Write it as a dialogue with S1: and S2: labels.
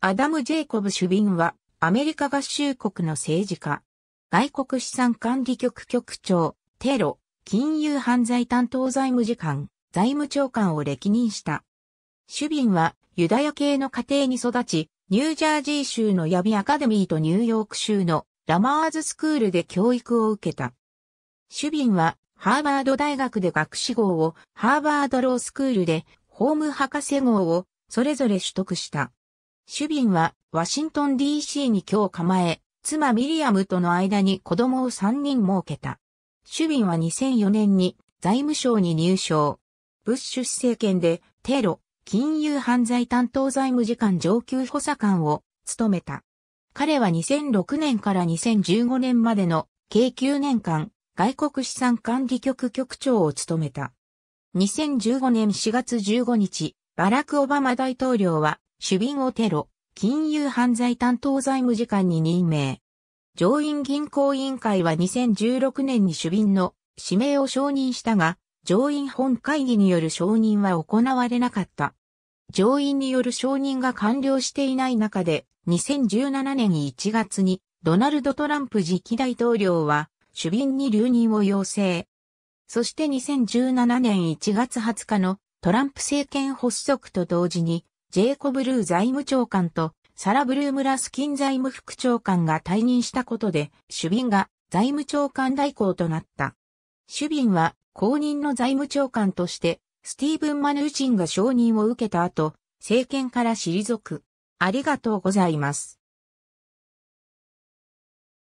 S1: アダム・ジェイコブ・シュビン
S2: は、アメリカ合衆国の政治家、外国資産管理局局長、テロ、金融犯罪担当財務次官、財務長官を歴任した。シュビンは、ユダヤ系の家庭に育ち、ニュージャージー州のヤビアカデミーとニューヨーク州のラマーズスクールで教育を受けた。シュビンは、ハーバード大学で学士号を、ハーバードロースクールで、ホーム博士号を、それぞれ取得した。シュビンはワシントン DC に今日構え、妻ミリアムとの間に子供を3人設けた。シュビンは2004年に財務省に入省。ブッシュ政権でテロ、金融犯罪担当財務次官上級補佐官を務めた。彼は2006年から2015年までの計9年間、外国資産管理局局長を務めた。2015年4月15日、バラク・オバマ大統領は主備をテロ、金融犯罪担当財務次官に任命。上院銀行委員会は2016年に主備の指名を承認したが、上院本会議による承認は行われなかった。上院による承認が完了していない中で、2017年1月にドナルド・トランプ次期大統領は、主便に留任を要請。そして2017年1月20日のトランプ政権発足と同時にジェイコブ・ルー財務長官とサラ・ブルームラスキン財務副長官が退任したことで、シュビンが財務長官代行となった。シュビンは公認の財務長官として、スティーブン・マヌーチンが承認を受けた後、政権から退く。ありがとうございます。